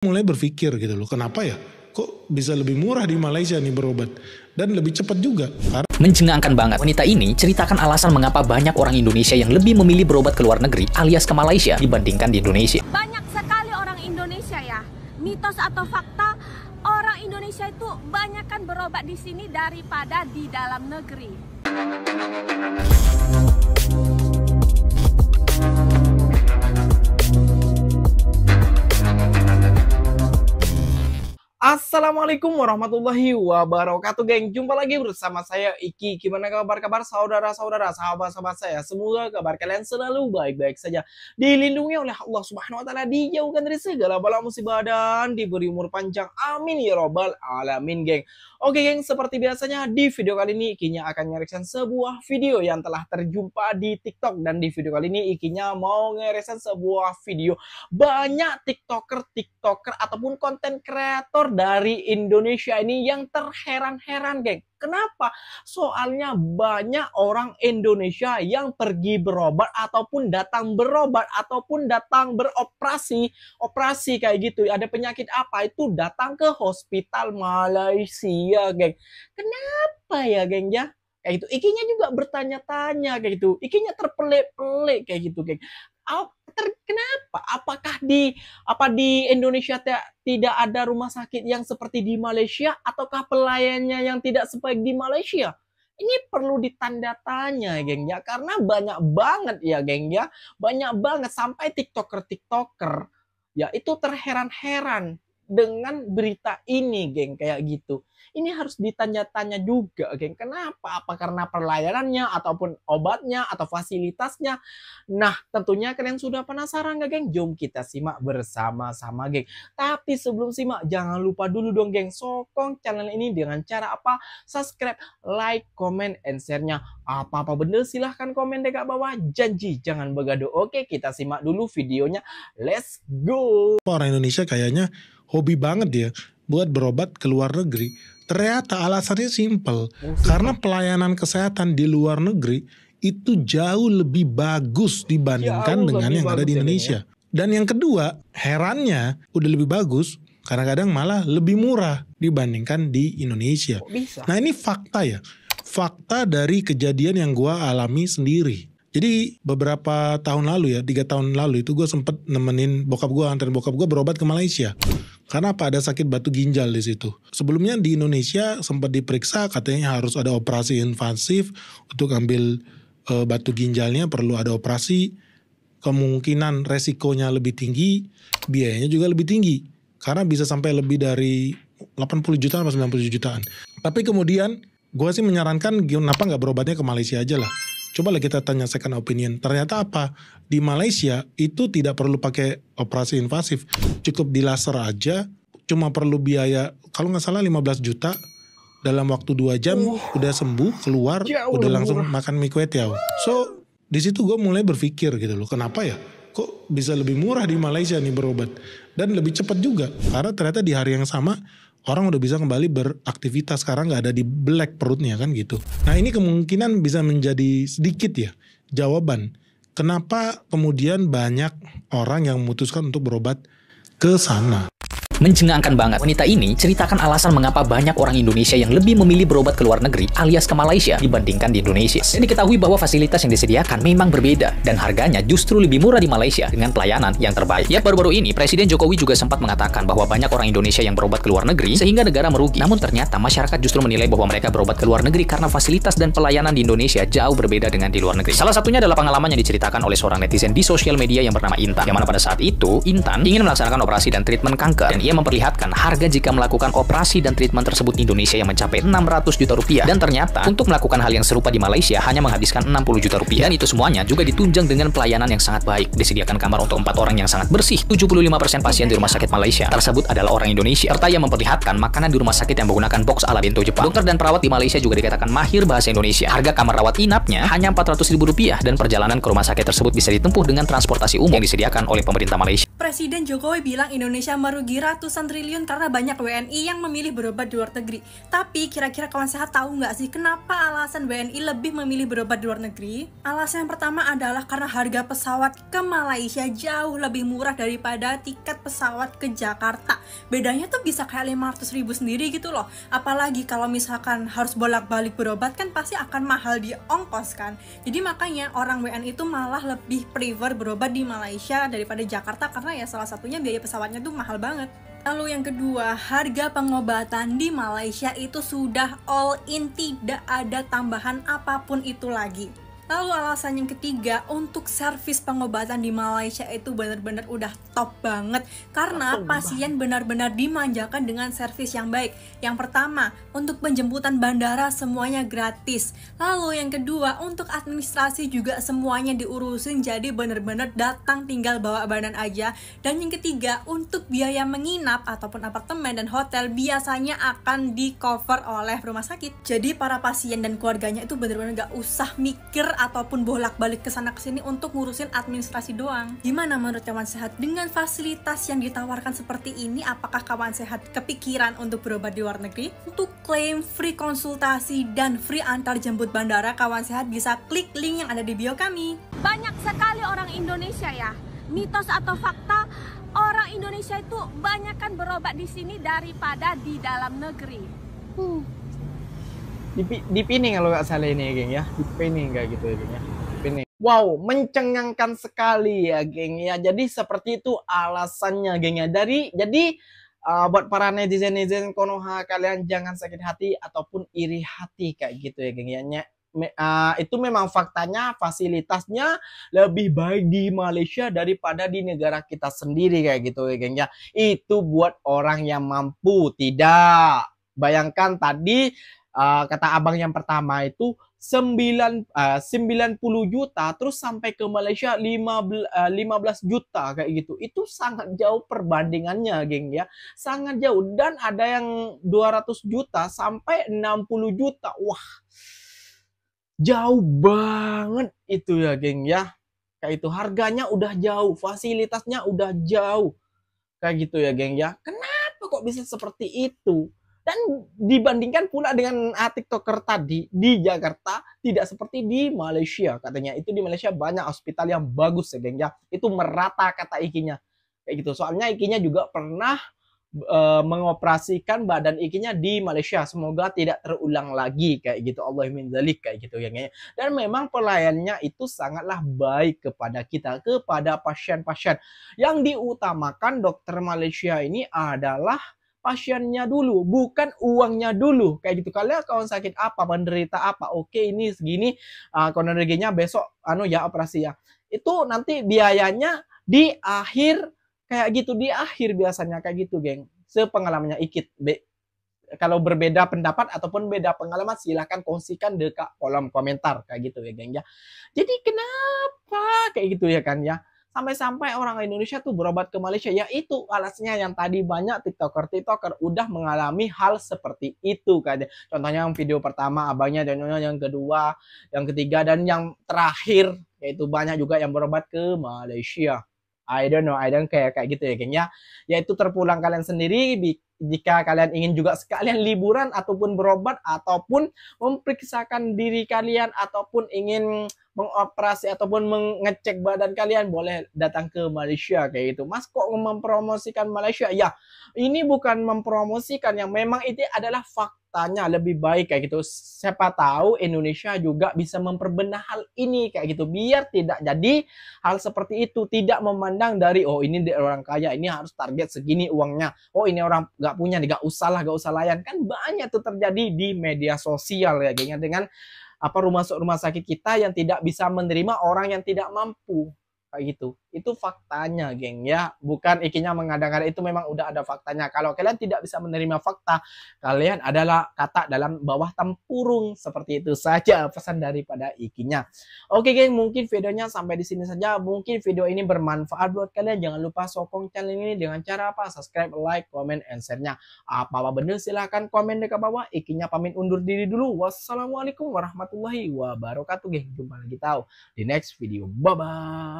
mulai berpikir gitu loh, kenapa ya? Kok bisa lebih murah di Malaysia nih berobat? Dan lebih cepat juga. Karena Mencengangkan banget, wanita ini ceritakan alasan mengapa banyak orang Indonesia yang lebih memilih berobat ke luar negeri alias ke Malaysia dibandingkan di Indonesia. Banyak sekali orang Indonesia ya, mitos atau fakta, orang Indonesia itu banyakkan berobat di sini daripada di dalam negeri. Assalamualaikum warahmatullahi wabarakatuh geng Jumpa lagi bersama saya Iki Gimana kabar-kabar saudara-saudara sahabat-sahabat saya Semoga kabar kalian selalu baik-baik saja Dilindungi oleh Allah subhanahu wa ta'ala Dijauhkan dari segala bala musibah dan diberi umur panjang Amin ya robbal alamin geng Oke geng, seperti biasanya di video kali ini Ikinya akan ngereaction sebuah video yang telah terjumpa di TikTok dan di video kali ini Ikinya mau ngereaction sebuah video banyak TikToker, TikToker ataupun konten kreator dari Indonesia ini yang terheran-heran, geng Kenapa? Soalnya banyak orang Indonesia yang pergi berobat ataupun datang berobat ataupun datang beroperasi, operasi kayak gitu. Ada penyakit apa itu datang ke hospital Malaysia, geng. Kenapa ya, geng ya? Kayak gitu. Ikinya juga bertanya-tanya kayak gitu. Ikinya terpelik-pelik kayak gitu, geng kenapa? Apakah di apa di Indonesia tidak ada rumah sakit yang seperti di Malaysia ataukah pelayannya yang tidak sebaik di Malaysia? Ini perlu ditanda tanya, geng ya, karena banyak banget ya, geng ya, banyak banget sampai tiktoker-tiktoker ya itu terheran-heran dengan berita ini, geng kayak gitu ini harus ditanya-tanya juga, geng. Kenapa? Apa karena pelayanannya ataupun obatnya atau fasilitasnya? Nah, tentunya kalian sudah penasaran nggak, geng? Jom kita simak bersama-sama, geng. Tapi sebelum simak, jangan lupa dulu dong, geng, sokong channel ini dengan cara apa? Subscribe, like, comment, and share-nya. Apa-apa bener silahkan komen deh bawah. Janji jangan begaduh Oke, kita simak dulu videonya. Let's go! Orang Indonesia kayaknya hobi banget dia ya buat berobat ke luar negeri. Ternyata alasannya simple oh, karena pelayanan kesehatan di luar negeri itu jauh lebih bagus dibandingkan jauh dengan yang ada di Indonesia. Ya. Dan yang kedua, herannya udah lebih bagus, karena kadang malah lebih murah dibandingkan di Indonesia. Oh, Nah ini fakta ya, fakta dari kejadian yang gua alami sendiri. Jadi beberapa tahun lalu ya, tiga tahun lalu itu gue sempet nemenin bokap gue, anterin bokap gue berobat ke Malaysia. Karena apa? Ada sakit batu ginjal di situ. Sebelumnya di Indonesia sempat diperiksa katanya harus ada operasi invasif untuk ambil e, batu ginjalnya perlu ada operasi. Kemungkinan resikonya lebih tinggi, biayanya juga lebih tinggi. Karena bisa sampai lebih dari 80 jutaan atau 90 jutaan. Tapi kemudian gue sih menyarankan kenapa nggak berobatnya ke Malaysia aja lah cobalah kita tanya second opinion. Ternyata apa? Di Malaysia itu tidak perlu pakai operasi invasif. Cukup di laser aja, cuma perlu biaya kalau nggak salah 15 juta dalam waktu dua jam oh. udah sembuh, keluar, Jauh ya udah langsung makan mie kue tiaw. So, di situ gue mulai berpikir gitu loh, kenapa ya? Kok bisa lebih murah di Malaysia nih berobat? Dan lebih cepat juga, karena ternyata di hari yang sama orang udah bisa kembali beraktivitas sekarang nggak ada di black perutnya kan gitu. Nah ini kemungkinan bisa menjadi sedikit ya jawaban kenapa kemudian banyak orang yang memutuskan untuk berobat ke sana. Menjengangkan banget. Wanita ini ceritakan alasan mengapa banyak orang Indonesia yang lebih memilih berobat ke luar negeri alias ke Malaysia dibandingkan di Indonesia. Dan diketahui bahwa fasilitas yang disediakan memang berbeda dan harganya justru lebih murah di Malaysia dengan pelayanan yang terbaik. Ya baru-baru ini Presiden Jokowi juga sempat mengatakan bahwa banyak orang Indonesia yang berobat ke luar negeri sehingga negara merugi. Namun ternyata masyarakat justru menilai bahwa mereka berobat ke luar negeri karena fasilitas dan pelayanan di Indonesia jauh berbeda dengan di luar negeri. Salah satunya adalah pengalaman yang diceritakan oleh seorang netizen di sosial media yang bernama Intan, yang mana pada saat itu Intan ingin melaksanakan operasi dan treatment kanker dan ia ia memperlihatkan harga jika melakukan operasi dan treatment tersebut di Indonesia yang mencapai 600 juta rupiah. Dan ternyata, untuk melakukan hal yang serupa di Malaysia hanya menghabiskan 60 juta rupiah. Dan itu semuanya juga ditunjang dengan pelayanan yang sangat baik. Disediakan kamar untuk empat orang yang sangat bersih. 75% pasien di rumah sakit Malaysia tersebut adalah orang Indonesia. Serta ia memperlihatkan makanan di rumah sakit yang menggunakan box ala bento Jepang. Dokter dan perawat di Malaysia juga dikatakan mahir bahasa Indonesia. Harga kamar rawat inapnya hanya 400 ribu rupiah dan perjalanan ke rumah sakit tersebut bisa ditempuh dengan transportasi umum yang disediakan oleh pemerintah Malaysia. Presiden Jokowi bilang Indonesia merugi ratusan triliun karena banyak WNI yang memilih berobat di luar negeri. Tapi kira-kira kawan sehat tahu nggak sih kenapa alasan WNI lebih memilih berobat di luar negeri? Alasan yang pertama adalah karena harga pesawat ke Malaysia jauh lebih murah daripada tiket pesawat ke Jakarta. Bedanya tuh bisa kayak 500 ribu sendiri gitu loh. Apalagi kalau misalkan harus bolak-balik berobat kan pasti akan mahal di ongkos kan. Jadi makanya orang WNI itu malah lebih prefer berobat di Malaysia daripada Jakarta karena ya salah satunya biaya pesawatnya tuh mahal banget. Lalu yang kedua, harga pengobatan di Malaysia itu sudah all in, tidak ada tambahan apapun itu lagi. Lalu alasan yang ketiga untuk servis pengobatan di Malaysia itu benar-benar udah top banget karena pasien benar-benar dimanjakan dengan servis yang baik. Yang pertama, untuk penjemputan bandara semuanya gratis. Lalu yang kedua, untuk administrasi juga semuanya diurusin jadi benar-benar datang tinggal bawa badan aja. Dan yang ketiga, untuk biaya menginap ataupun apartemen dan hotel biasanya akan di cover oleh rumah sakit. Jadi para pasien dan keluarganya itu benar-benar gak usah mikir ataupun bolak-balik ke sana ke sini untuk ngurusin administrasi doang. Gimana menurut kawan sehat dengan fasilitas yang ditawarkan seperti ini apakah kawan sehat kepikiran untuk berobat di luar negeri? Untuk klaim free konsultasi dan free antar jemput bandara kawan sehat bisa klik link yang ada di bio kami. Banyak sekali orang Indonesia ya mitos atau fakta orang Indonesia itu banyak kan berobat di sini daripada di dalam negeri. Hmm di, di pining kalau nggak salah ini ya geng ya di pining kayak gitu ya geng ya pining wow mencengangkan sekali ya geng ya jadi seperti itu alasannya geng ya dari jadi uh, buat para netizen netizen konoha kalian jangan sakit hati ataupun iri hati kayak gitu ya geng ya Me, uh, itu memang faktanya fasilitasnya lebih baik di Malaysia daripada di negara kita sendiri kayak gitu ya geng ya itu buat orang yang mampu tidak bayangkan tadi Eh, kata abang yang pertama itu 9 uh, 90 juta terus sampai ke Malaysia 15 uh, 15 juta kayak gitu. Itu sangat jauh perbandingannya, geng ya. Sangat jauh dan ada yang 200 juta sampai 60 juta. Wah. Jauh banget itu ya, geng ya. Kayak itu harganya udah jauh, fasilitasnya udah jauh. Kayak gitu ya, geng ya. Kenapa kok bisa seperti itu? Dan dibandingkan pula dengan TikToker tadi di Jakarta tidak seperti di Malaysia katanya. Itu di Malaysia banyak hospital yang bagus sebenarnya ya. Itu merata kata ikinya. Kayak gitu. Soalnya ikinya juga pernah e, mengoperasikan badan ikinya di Malaysia. Semoga tidak terulang lagi kayak gitu. Allah min zalik kayak gitu ya Dan memang pelayannya itu sangatlah baik kepada kita, kepada pasien-pasien. Yang diutamakan dokter Malaysia ini adalah pasiennya dulu, bukan uangnya dulu. Kayak gitu. Kalian kawan sakit apa, menderita apa? Oke, ini segini uh, ah, energinya besok anu ya operasi ya. Itu nanti biayanya di akhir kayak gitu di akhir biasanya kayak gitu, geng. Sepengalamannya Ikit. Be kalau berbeda pendapat ataupun beda pengalaman silahkan kongsikan di kolom komentar kayak gitu ya geng ya. Jadi kenapa kayak gitu ya kan ya sampai-sampai orang Indonesia tuh berobat ke Malaysia. Ya itu alasnya yang tadi banyak tiktoker-tiktoker udah mengalami hal seperti itu kan. Contohnya yang video pertama abangnya, contohnya yang kedua, yang ketiga, dan yang terakhir yaitu banyak juga yang berobat ke Malaysia. I don't know, I don't care kayak gitu ya gengnya. Yaitu terpulang kalian sendiri jika kalian ingin juga sekalian liburan ataupun berobat ataupun memeriksakan diri kalian ataupun ingin mengoperasi ataupun mengecek badan kalian boleh datang ke Malaysia kayak gitu. Mas kok mempromosikan Malaysia? Ya, ini bukan mempromosikan yang memang itu adalah faktanya lebih baik kayak gitu. Siapa tahu Indonesia juga bisa memperbenah hal ini kayak gitu biar tidak jadi hal seperti itu tidak memandang dari oh ini orang kaya ini harus target segini uangnya. Oh ini orang nggak punya nggak usah lah nggak usah layan kan banyak tuh terjadi di media sosial ya dengan apa rumah rumah sakit kita yang tidak bisa menerima orang yang tidak mampu kayak gitu. Itu faktanya, geng ya. Bukan ikinya mengadakan itu memang udah ada faktanya. Kalau kalian tidak bisa menerima fakta, kalian adalah kata dalam bawah tempurung seperti itu saja pesan daripada ikinya. Oke, geng, mungkin videonya sampai di sini saja. Mungkin video ini bermanfaat buat kalian. Jangan lupa sokong channel ini dengan cara apa? Subscribe, like, comment, and share-nya. Apa apa benar silahkan komen di bawah. Ikinya pamit undur diri dulu. Wassalamualaikum warahmatullahi wabarakatuh, geng. Jumpa lagi tahu di next video. Bye bye.